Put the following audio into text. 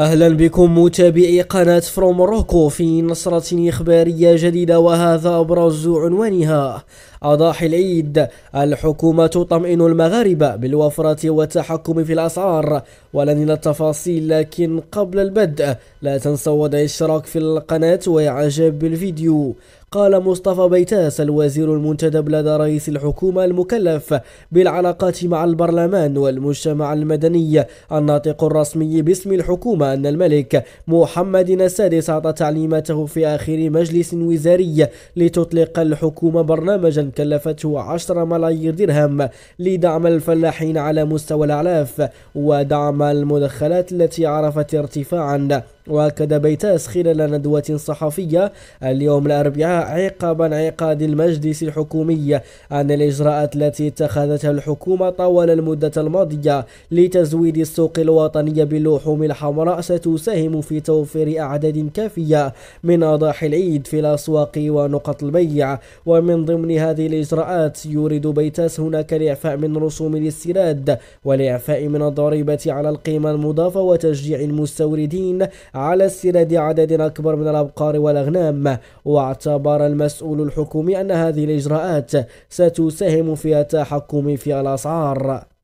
اهلا بكم متابعي قناة فروم روكو في نصرة اخبارية جديدة وهذا ابرز عنوانها اضاحي العيد الحكومة تطمئن المغاربة بالوفرة والتحكم في الاسعار ولدينا التفاصيل لكن قبل البدء لا تنسوا وضع الاشتراك في القناة واعجاب بالفيديو قال مصطفى بيتاس الوزير المنتدب لدى رئيس الحكومة المكلف بالعلاقات مع البرلمان والمجتمع المدني الناطق الرسمي باسم الحكومة أن الملك محمد السادس أعطى تعليماته في آخر مجلس وزاري لتطلق الحكومة برنامجا كلفته 10 ملايير درهم لدعم الفلاحين على مستوى الأعلاف ودعم المدخلات التي عرفت ارتفاعا وأكد بيتاس خلال ندوة صحفية اليوم الأربعاء عقب انعقاد المجلس الحكومي عن الإجراءات التي اتخذتها الحكومة طوال المدة الماضية لتزويد السوق الوطنية باللحوم الحمراء ستساهم في توفير أعداد كافية من أضاحي العيد في الأسواق ونقط البيع ومن ضمن هذه الإجراءات يريد بيتاس هناك الإعفاء من رسوم الاستيراد والإعفاء من الضريبة على القيمة المضافة وتشجيع المستوردين على استناد عدد أكبر من الأبقار والأغنام واعتبر المسؤول الحكومي أن هذه الإجراءات ستساهم في التحكم في الأسعار